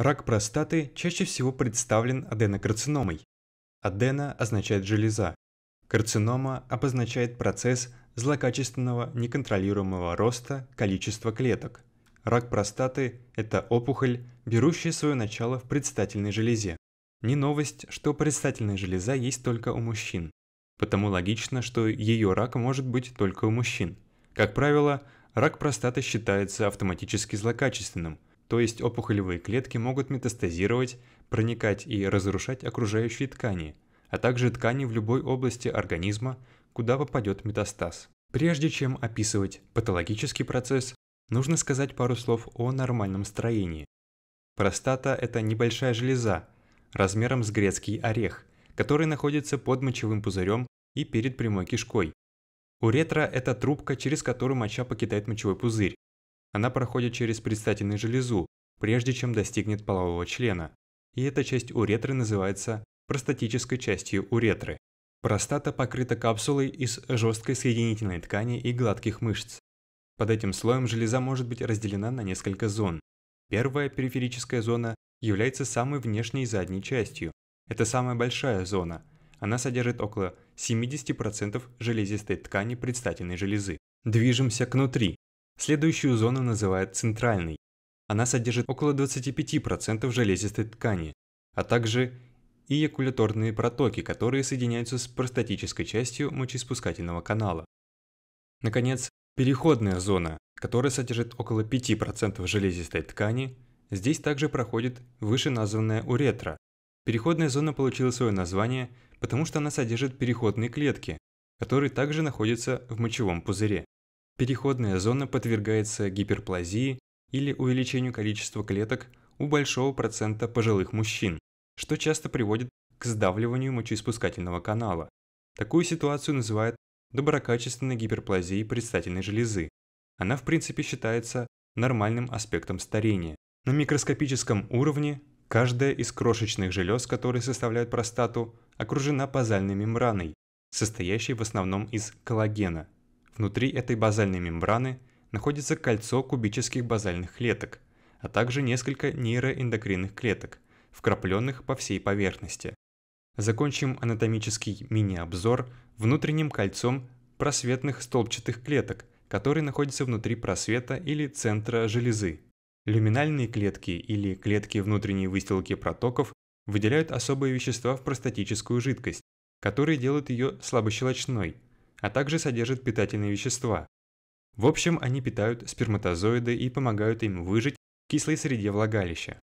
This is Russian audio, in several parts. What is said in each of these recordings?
Рак простаты чаще всего представлен аденокарциномой. Адена означает железа. Карцинома обозначает процесс злокачественного неконтролируемого роста количества клеток. Рак простаты – это опухоль, берущая свое начало в предстательной железе. Не новость, что предстательная железа есть только у мужчин. Потому логично, что ее рак может быть только у мужчин. Как правило, рак простаты считается автоматически злокачественным – то есть опухолевые клетки могут метастазировать, проникать и разрушать окружающие ткани, а также ткани в любой области организма, куда попадет метастаз. Прежде чем описывать патологический процесс, нужно сказать пару слов о нормальном строении. Простата – это небольшая железа, размером с грецкий орех, который находится под мочевым пузырем и перед прямой кишкой. Уретра – это трубка, через которую моча покидает мочевой пузырь. Она проходит через предстательную железу, прежде чем достигнет полового члена. И эта часть уретры называется простатической частью уретры. Простата покрыта капсулой из жесткой соединительной ткани и гладких мышц. Под этим слоем железа может быть разделена на несколько зон. Первая периферическая зона является самой внешней задней частью. Это самая большая зона. Она содержит около 70% железистой ткани предстательной железы. Движемся кнутри. Следующую зону называют центральной. Она содержит около 25% железистой ткани, а также и протоки, которые соединяются с простатической частью мочеиспускательного канала. Наконец, переходная зона, которая содержит около 5% железистой ткани, здесь также проходит выше названная уретра. Переходная зона получила свое название, потому что она содержит переходные клетки, которые также находятся в мочевом пузыре. Переходная зона подвергается гиперплазии или увеличению количества клеток у большого процента пожилых мужчин, что часто приводит к сдавливанию мочеиспускательного канала. Такую ситуацию называют доброкачественной гиперплазией предстательной железы. Она в принципе считается нормальным аспектом старения. На микроскопическом уровне каждая из крошечных желез, которые составляют простату, окружена пазальной мембраной, состоящей в основном из коллагена. Внутри этой базальной мембраны находится кольцо кубических базальных клеток, а также несколько нейроэндокринных клеток, вкрапленных по всей поверхности. Закончим анатомический мини-обзор внутренним кольцом просветных столбчатых клеток, которые находятся внутри просвета или центра железы. Люминальные клетки или клетки внутренней выстилки протоков выделяют особые вещества в простатическую жидкость, которые делают ее слабощелочной – а также содержат питательные вещества. В общем, они питают сперматозоиды и помогают им выжить в кислой среде влагалища.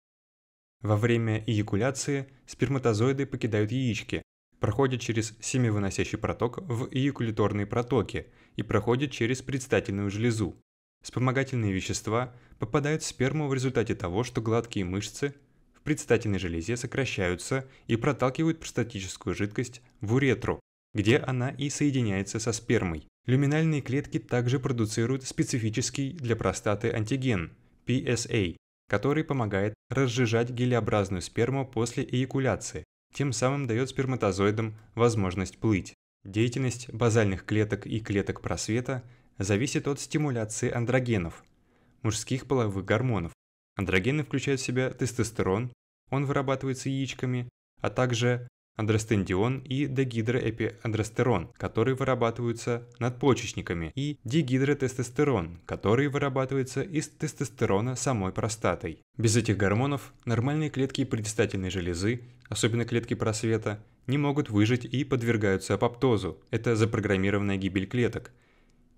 Во время эякуляции сперматозоиды покидают яички, проходят через семявыносящий проток в эякуляторные протоки и проходят через предстательную железу. Вспомогательные вещества попадают в сперму в результате того, что гладкие мышцы в предстательной железе сокращаются и проталкивают простатическую жидкость в уретру, где она и соединяется со спермой. Люминальные клетки также продуцируют специфический для простаты антиген – PSA, а, который помогает разжижать гелеобразную сперму после эякуляции, тем самым дает сперматозоидам возможность плыть. Деятельность базальных клеток и клеток просвета зависит от стимуляции андрогенов – мужских половых гормонов. Андрогены включают в себя тестостерон, он вырабатывается яичками, а также андростендион и дегидроэпиандростерон, которые вырабатываются надпочечниками, и дегидротестостерон, который вырабатывается из тестостерона самой простатой. Без этих гормонов нормальные клетки предстательной железы, особенно клетки просвета, не могут выжить и подвергаются апоптозу. Это запрограммированная гибель клеток.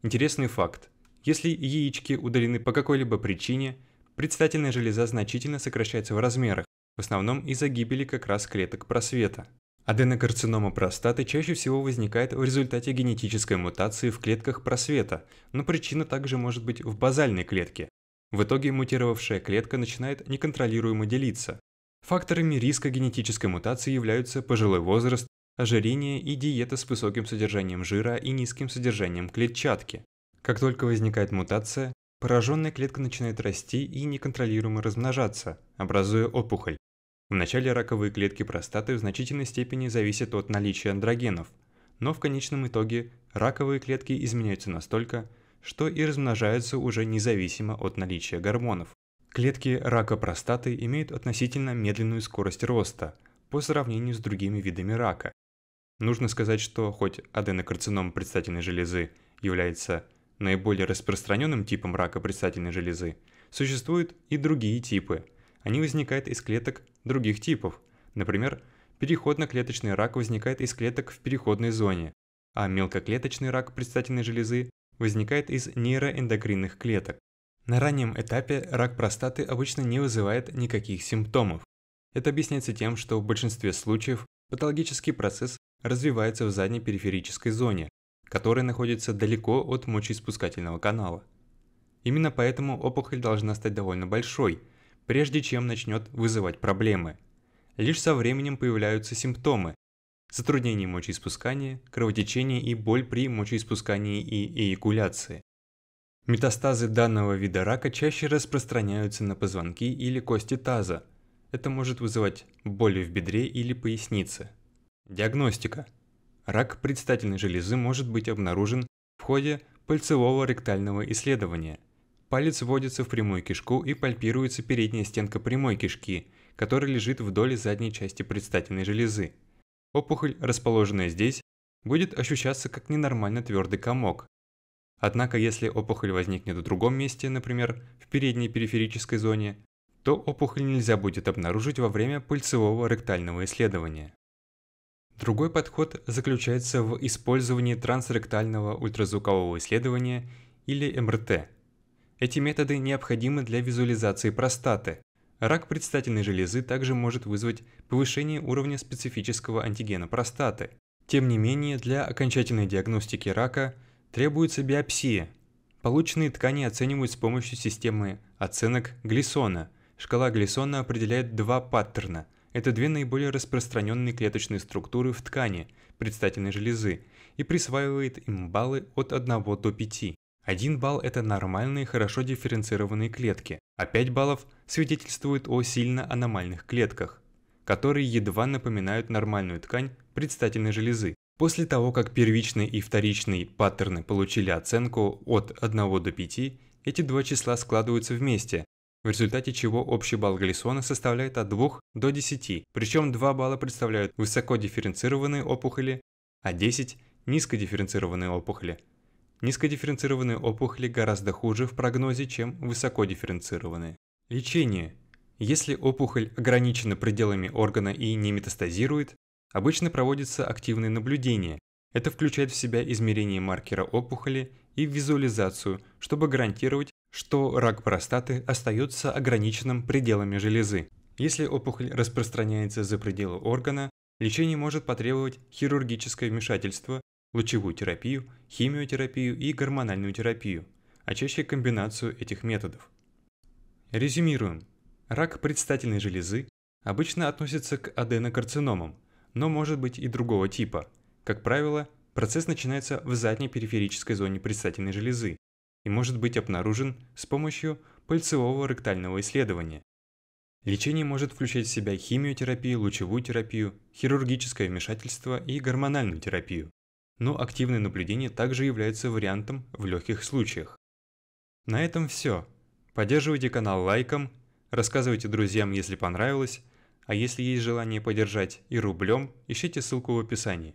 Интересный факт. Если яички удалены по какой-либо причине, предстательная железа значительно сокращается в размерах, в основном из-за гибели как раз клеток просвета. Аденокарцинома простаты чаще всего возникает в результате генетической мутации в клетках просвета, но причина также может быть в базальной клетке. В итоге мутировавшая клетка начинает неконтролируемо делиться. Факторами риска генетической мутации являются пожилой возраст, ожирение и диета с высоким содержанием жира и низким содержанием клетчатки. Как только возникает мутация, пораженная клетка начинает расти и неконтролируемо размножаться, образуя опухоль. Вначале раковые клетки простаты в значительной степени зависят от наличия андрогенов, но в конечном итоге раковые клетки изменяются настолько, что и размножаются уже независимо от наличия гормонов. Клетки рака простаты имеют относительно медленную скорость роста по сравнению с другими видами рака. Нужно сказать, что хоть аденокарцином предстательной железы является наиболее распространенным типом рака предстательной железы, существуют и другие типы – они возникают из клеток других типов. Например, переходно-клеточный рак возникает из клеток в переходной зоне, а мелкоклеточный рак предстательной железы возникает из нейроэндокринных клеток. На раннем этапе рак простаты обычно не вызывает никаких симптомов. Это объясняется тем, что в большинстве случаев патологический процесс развивается в задней периферической зоне, которая находится далеко от мочеиспускательного канала. Именно поэтому опухоль должна стать довольно большой – прежде чем начнет вызывать проблемы. Лишь со временем появляются симптомы – затруднение мочеиспускания, кровотечение и боль при мочеиспускании и эякуляции. Метастазы данного вида рака чаще распространяются на позвонки или кости таза. Это может вызывать боли в бедре или пояснице. Диагностика. Рак предстательной железы может быть обнаружен в ходе пальцевого ректального исследования – Палец вводится в прямую кишку и пальпируется передняя стенка прямой кишки, которая лежит вдоль задней части предстательной железы. Опухоль, расположенная здесь, будет ощущаться как ненормально твердый комок. Однако, если опухоль возникнет в другом месте, например, в передней периферической зоне, то опухоль нельзя будет обнаружить во время пальцевого ректального исследования. Другой подход заключается в использовании трансректального ультразвукового исследования или МРТ – эти методы необходимы для визуализации простаты. Рак предстательной железы также может вызвать повышение уровня специфического антигена простаты. Тем не менее, для окончательной диагностики рака требуется биопсия. Полученные ткани оценивают с помощью системы оценок Глисона. Шкала Глисона определяет два паттерна. Это две наиболее распространенные клеточные структуры в ткани предстательной железы и присваивает им баллы от 1 до 5. 1 балл – это нормальные, хорошо дифференцированные клетки, а 5 баллов свидетельствуют о сильно аномальных клетках, которые едва напоминают нормальную ткань предстательной железы. После того, как первичный и вторичный паттерны получили оценку от 1 до 5, эти два числа складываются вместе, в результате чего общий балл Глисона составляет от 2 до 10, причем 2 балла представляют высоко дифференцированные опухоли, а 10 – низкодифференцированные опухоли – Низкодифференцированные опухоли гораздо хуже в прогнозе, чем высокодифференцированные. Лечение. Если опухоль ограничена пределами органа и не метастазирует, обычно проводится активное наблюдение. Это включает в себя измерение маркера опухоли и визуализацию, чтобы гарантировать, что рак простаты остается ограниченным пределами железы. Если опухоль распространяется за пределы органа, лечение может потребовать хирургическое вмешательство лучевую терапию, химиотерапию и гормональную терапию, а чаще комбинацию этих методов. Резюмируем. Рак предстательной железы обычно относится к аденокарциномам, но может быть и другого типа. Как правило, процесс начинается в задней периферической зоне предстательной железы и может быть обнаружен с помощью пальцевого ректального исследования. Лечение может включать в себя химиотерапию, лучевую терапию, хирургическое вмешательство и гормональную терапию но активное наблюдение также является вариантом в легких случаях. На этом все. Поддерживайте канал лайком, рассказывайте друзьям, если понравилось, а если есть желание поддержать и рублем, ищите ссылку в описании.